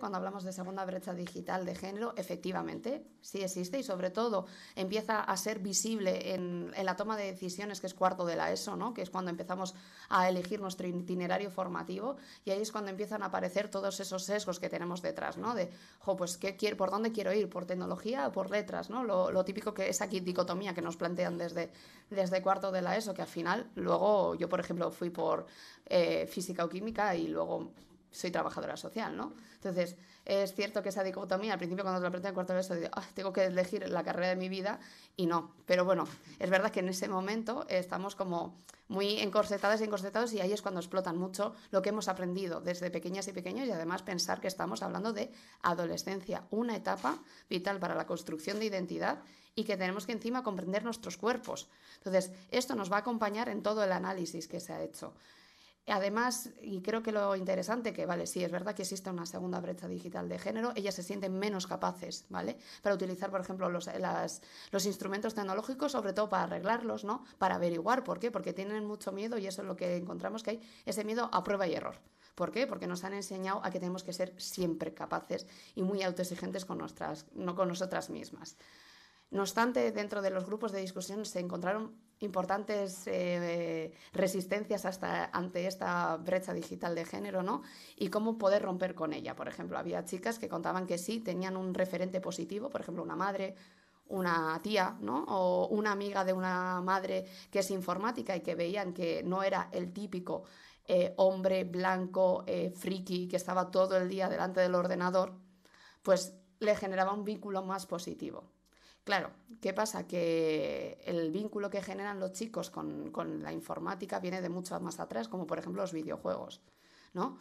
cuando hablamos de segunda brecha digital de género, efectivamente, sí existe y sobre todo empieza a ser visible en, la toma de decisiones, que es cuarto de la ESO, ¿no? que es cuando empezamos a elegir nuestro itinerario formativo y ahí es cuando empiezan a aparecer todos esos sesgos que tenemos detrás, ¿no? de, jo, pues, ¿qué ¿por dónde quiero ir? ¿Por tecnología o por letras? ¿no? Lo, típico que es aquí dicotomía que nos plantean desde, desde cuarto de la ESO, que al final, luego yo, por ejemplo, fui por eh, física o química y luego soy trabajadora social, ¿no? Entonces, es cierto que esa dicotomía, al principio cuando te lo en cuarto de digo, ah, tengo que elegir la carrera de mi vida y no. Pero bueno, es verdad que en ese momento estamos como muy encorsetadas y encorsetados y ahí es cuando explotan mucho lo que hemos aprendido desde pequeñas y pequeños y además pensar que estamos hablando de adolescencia, una etapa vital para la construcción de identidad y que tenemos que encima comprender nuestros cuerpos. Entonces, esto nos va a acompañar en todo el análisis que se ha hecho. Además, y creo que lo interesante, que vale, sí, es verdad que existe una segunda brecha digital de género, ellas se sienten menos capaces, ¿vale? Para utilizar, por ejemplo, los, instrumentos tecnológicos, sobre todo para arreglarlos, ¿no? Para averiguar por qué, porque tienen mucho miedo y eso es lo que encontramos que hay, ese miedo a prueba y error. ¿Por qué? Porque nos han enseñado a que tenemos que ser siempre capaces y muy autoexigentes con, nuestras, no con nosotras mismas. No obstante, dentro de los grupos de discusión se encontraron importantes eh, resistencias hasta, ante esta brecha digital de género, Y cómo poder romper con ella. Por ejemplo, había chicas que contaban que sí tenían un referente positivo, por ejemplo, una madre, una tía, O una amiga de una madre que es informática y que veían que no era el típico eh, hombre blanco, eh, friki, que estaba todo el día delante del ordenador, pues le generaba un vínculo más positivo. Claro, ¿qué pasa? Que el vínculo que generan los chicos con, la informática viene de mucho más atrás, como por ejemplo los videojuegos, ¿no?